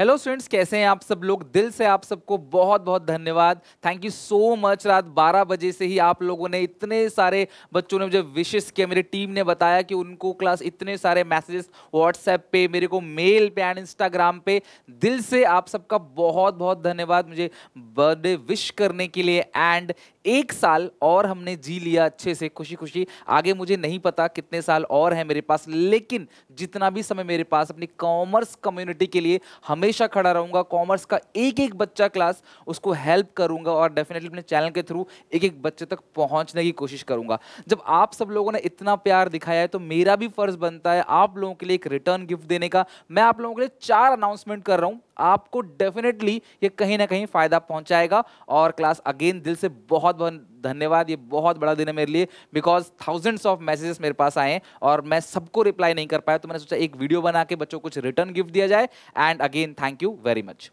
hello students कैसे हैं आप सब लोग दिल से आप सबको बहुत बहुत धन्यवाद थैंक यू सो मच रात 12 बजे से ही आप लोगों ने इतने सारे बच्चों ने मुझे विशेष किया मेरी टीम ने बताया कि उनको क्लास इतने सारे मैसेजेस व्हाट्सएप पे मेरे को मेल पे एंड इंस्टाग्राम पे दिल से आप सबका बहुत बहुत धन्यवाद मुझे बर्थडे विश करने के लिए एंड एक साल और हमने जी लिया अच्छे से खुशी खुशी आगे मुझे नहीं पता कितने साल और हैं मेरे पास लेकिन जितना भी समय मेरे पास अपनी कॉमर्स कम्युनिटी के लिए हमें हमेशा खड़ा रहूंगा कॉमर्स का एक एक बच्चा क्लास उसको हेल्प करूंगा और डेफिनेटली अपने चैनल के थ्रू एक एक बच्चे तक पहुंचने की कोशिश करूंगा जब आप सब लोगों ने इतना प्यार दिखाया है तो मेरा भी फर्ज बनता है आप लोगों के लिए एक रिटर्न गिफ्ट देने का मैं आप लोगों के लिए चार अनाउंसमेंट कर रहा हूँ आपको डेफिनेटली ये कहीं ना कहीं फ़ायदा पहुंचाएगा और क्लास अगेन दिल से बहुत बहुत धन्यवाद ये बहुत बड़ा दिन है मेरे लिए बिकॉज थाउजेंड्स ऑफ मैसेजेस मेरे पास आए और मैं सबको रिप्लाई नहीं कर पाया तो मैंने सोचा एक वीडियो बना के बच्चों को कुछ रिटर्न गिफ्ट दिया जाए and again thank you very much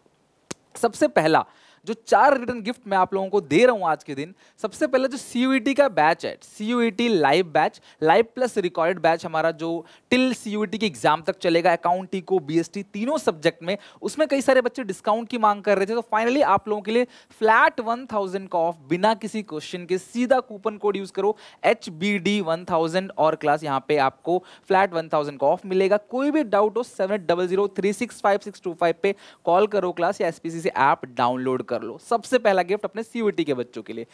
सबसे पहला जो चार रिटर्न गिफ्ट मैं आप लोगों को दे रहा हूँ आज के दिन सबसे पहले जो सी e का बैच है see live e batch live plus recorded batch हमारा जो टिल सी के एग्जाम तक चलेगा अकाउंट को बी तीनों सब्जेक्ट में उसमें कई सारे बच्चे डिस्काउंट की मांग कर रहे थे तो फाइनली आप लोगों के लिए फ्लैट वन थाउजेंड का ऑफ बिना किसी क्वेश्चन के सीधा कूपन कोड यूज करो H B D one thousand और क्लास यहाँ पे आपको फ्लैट वन थाउजेंड का ऑफ मिलेगा कोई भी डाउट हो seven double zero three six five six two five पे कॉल करो क्लास या S P C app download कर लो सबसे पहला गिफ्ट अपने सीयूटी के बच्चों के लिए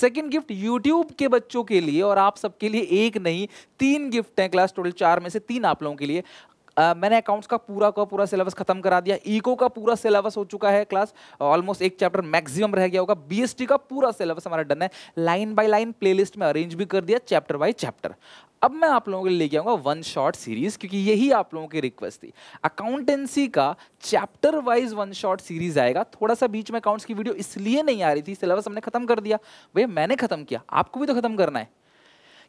सेकंड गिफ्ट यूट्यूब के बच्चों के लिए और आप सबके लिए एक नहीं तीन गिफ्ट हैं क्लास टोटल चार में से तीन आप लोगों के लिए मैंने अकाउंट्स का पूरा का पूरा सिलेबस खत्म करा दिया इको का पूरा सिलेबस हो चुका है क्लास ऑलमोस्ट एक चैप्टर मैक्सिमम रह गया होगा बीएसटी का पूरा सिलेबस हमारा डन है लाइन बाय लाइन प्लेलिस्ट में अरेंज भी कर दिया चैप्टर बाय चैप्टर अब मैं आप लोगों के लिए लेके आऊंगा वन शॉट सीरीज क्योंकि यही आप लोगों की रिक्वेस्ट थी अकाउंटेंसी का chapter wise one shot series आएगा थोड़ा सा बीच में अकाउंट्स की वीडियो इसलिए नहीं आ रही थी सिलेबस हमने खत्म कर दिया भैया मैंने खत्म किया आपको भी तो खत्म करना है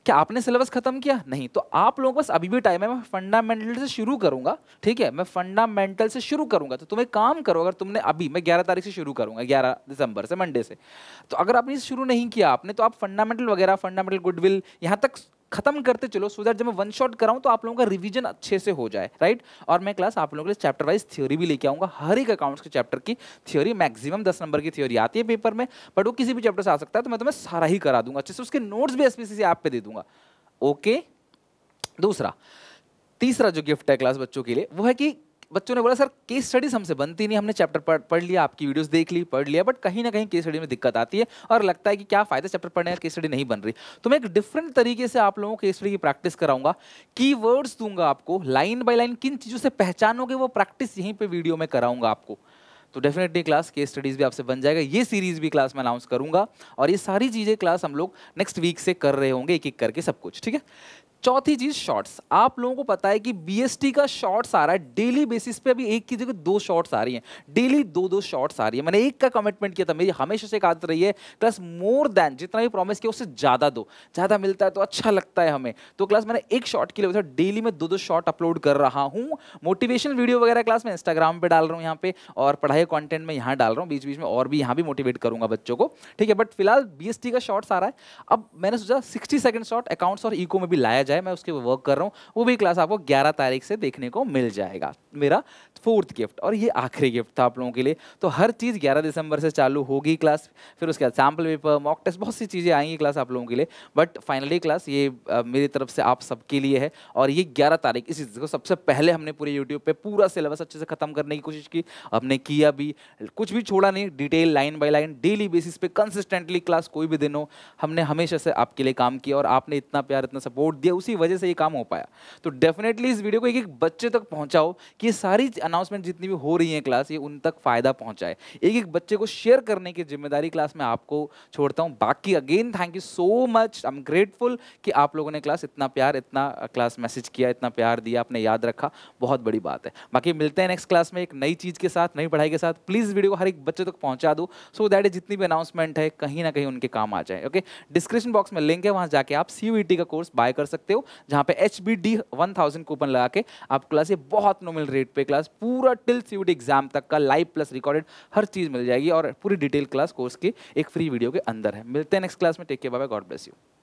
क्या आपने सिलेबस खत्म किया नहीं तो आप लोग बस अभी भी टाइम है मैं फंडामेंटल से शुरू करूंगा ठीक है मैं फंडामेंटल से शुरू करूंगा तो तुम एक काम करो अगर तुमने अभी मैं ग्यारह तारीख से शुरू करूंगा ग्यारह दिसंबर से मंडे से तो अगर आपने शुरू नहीं किया आपने तो आप फंडामेंटल वगैरह फंडामेंटल गुडविल यहाँ तक खत्म करते चलो सो दैट जब मैं वन शॉट कराऊं तो आप लोगों का रिवीजन अच्छे से हो जाए राइट और मैं क्लास आप लोगों के लिए चैप्टर वाइज थ्योरी भी लेके आऊंगा हर एक अकाउंट्स के चैप्टर की थ्योरी मैक्सिमम दस नंबर की थ्योरी आती है पेपर में बट वो किसी भी चैप्टर से आ सकता है तो मैं तुम्हें सारा ही करा दूंगा अच्छे से उसके नोट्स भी एस से आप पे दे दूंगा ओके दूसरा तीसरा जो गिफ्ट है क्लास बच्चों के लिए वो है कि बच्चों ने बोला सर केस स्टडीज हमसे बनती नहीं हमने चैप्टर पढ़ पढ़ लिया आपकी वीडियोस देख ली पढ़ लिया बट कहीं ना कहीं केस स्टडी में दिक्कत आती है और लगता है कि क्या फायदा चैप्टर पढ़ने का केस स्टडी नहीं बन रही तो मैं एक डिफरेंट तरीके से आप लोगों को केस स्टडी की प्रैक्टिस कराऊंगा की दूंगा आपको लाइन बाई लाइन किन चीज़ों से पहचानोगे वो प्रैक्टिस यहीं पर वीडियो में कराऊंगा आपको तो डेफिनेटली क्लास केस स्टडीज़ भी आपसे बन जाएगा ये सीरीज़ भी क्लास में अनाउंस करूंगा और ये सारी चीज़ें क्लास हम लोग नेक्स्ट वीक से कर रहे होंगे एक एक करके सब कुछ ठीक है चौथी चीज शॉर्ट्स आप लोगों को पता है कि बीएसटी का शॉर्ट्स आ रहा है डेली बेसिस पे अभी एक की जगह दो शॉर्ट्स आ रही हैं डेली दो दो शॉर्ट्स आ रही है मैंने एक का कमिटमेंट किया था मेरी हमेशा से एक आदत रही है क्लास मोर देन जितना भी प्रॉमिस किया उससे ज़्यादा दो ज़्यादा मिलता है तो अच्छा लगता है हमें तो क्लास मैंने एक शॉर्ट के लिए डेली में दो दो शॉर्ट अपलोड कर रहा हूँ मोटिवेशन वीडियो वगैरह क्लास में इंस्टाग्राम पर डाल रहा हूँ यहाँ पे और पढ़ाई कॉन्टेंट में यहाँ डाल रहा हूँ बीच बीच में और भी यहाँ भी मोटिवेट करूँगा बच्चों को ठीक है बट फिलहाल बी का शॉर्ट्स आ रहा है अब मैंने सोचा सिक्सटी सेकेंड शॉर्ट अकाउंट्स और ईको में भी लाया जाए मैं उसके वर्क कर रहा हूँ वो भी क्लास आपको ग्यारह तारीख से देखने को मिल जाएगा मेरा फोर्थ गिफ्ट और ये आखिरी गिफ्ट था आप लोगों के लिए तो हर चीज़ ग्यारह दिसंबर से चालू होगी क्लास फिर उसके बाद सैम्पल पेपर मॉक टेस्ट बहुत सी चीज़ें आएंगी क्लास आप लोगों के लिए बट फाइनली क्लास ये मेरी तरफ से आप सबके लिए है और ये ग्यारह तारीख इसी चीज़ को सबसे पहले हमने पूरे यूट्यूब पर पूरा सिलेबस अच्छे से ख़त्म करने की कोशिश की हमने किया भी कुछ भी छोड़ा नहीं detail line by line daily basis पे कंसिस्टेंटली क्लास कोई भी दिन हो हमने हमेशा से आपके लिए काम किया और आपने इतना प्यार इतना सपोर्ट दिया उसी वजह से ये काम हो पाया तो डेफिनेटली इस वीडियो को एक एक बच्चे तक पहुंचाओ कि ये सारी अनाउंसमेंट जितनी भी हो रही है क्लास ये उन तक फ़ायदा पहुंचाए एक एक बच्चे को शेयर करने की जिम्मेदारी क्लास में आपको छोड़ता हूँ बाकी again thank you so much I am grateful कि आप लोगों ने क्लास इतना प्यार इतना क्लास मैसेज किया इतना प्यार दिया आपने याद रखा बहुत बड़ी बात है बाकी मिलते हैं नेक्स्ट क्लास में एक नई चीज़ के साथ नई पढ़ाई के साथ प्लीज़ वीडियो को हर एक बच्चे तक पहुँचा दो सो दैट जितनी भी अनाउंसमेंट है कहीं ना कहीं उनके काम आ जाए ओके डिस्क्रिप्शन बॉक्स में लिंक है वहाँ जाके आप सी e का कोर्स बाय कर सकते सकते हो जहाँ पे H B D one thousand coupon लगा के आप क्लास ये बहुत नॉर्मल रेट पे क्लास पूरा टिल सी एग्जाम तक का लाइव प्लस रिकॉर्डेड हर चीज़ मिल जाएगी और पूरी डिटेल क्लास कोर्स के एक फ्री वीडियो के अंदर है मिलते हैं नेक्स्ट क्लास में take care bye God bless you